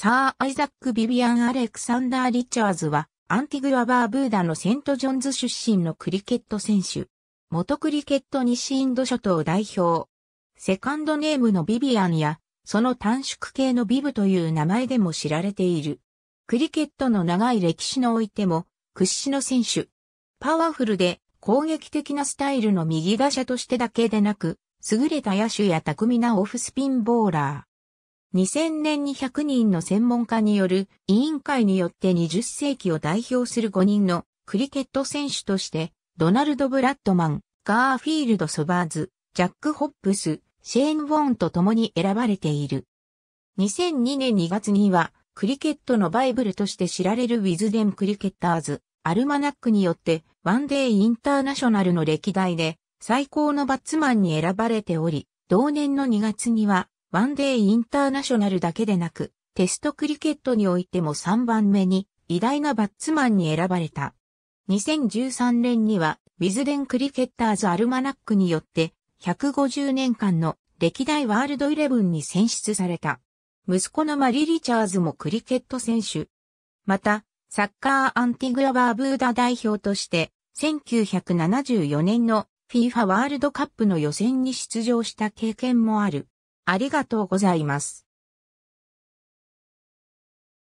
サー・アイザック・ビビアン・アレクサンダー・リチャーズは、アンティグア・バーブーダのセント・ジョンズ出身のクリケット選手。元クリケット西インド諸島代表。セカンドネームのビビアンや、その短縮系のビブという名前でも知られている。クリケットの長い歴史のおいても、屈指の選手。パワフルで攻撃的なスタイルの右打者としてだけでなく、優れた野手や巧みなオフスピンボーラー。2000年に100人の専門家による委員会によって20世紀を代表する5人のクリケット選手として、ドナルド・ブラッドマン、ガーフィールド・ソバーズ、ジャック・ホップス、シェーン・ウォンと共に選ばれている。2002年2月には、クリケットのバイブルとして知られるウィズデン・クリケッターズ、アルマナックによって、ワンデイ・インターナショナルの歴代で、最高のバッツマンに選ばれており、同年の2月には、ワンデーインターナショナルだけでなく、テストクリケットにおいても3番目に偉大なバッツマンに選ばれた。2013年には、ウィズデンクリケッターズアルマナックによって、150年間の歴代ワールドイレブンに選出された。息子のマリ・リチャーズもクリケット選手。また、サッカーアンティグア・バーブーダ代表として、1974年の FIFA ワールドカップの予選に出場した経験もある。ありがとうございます。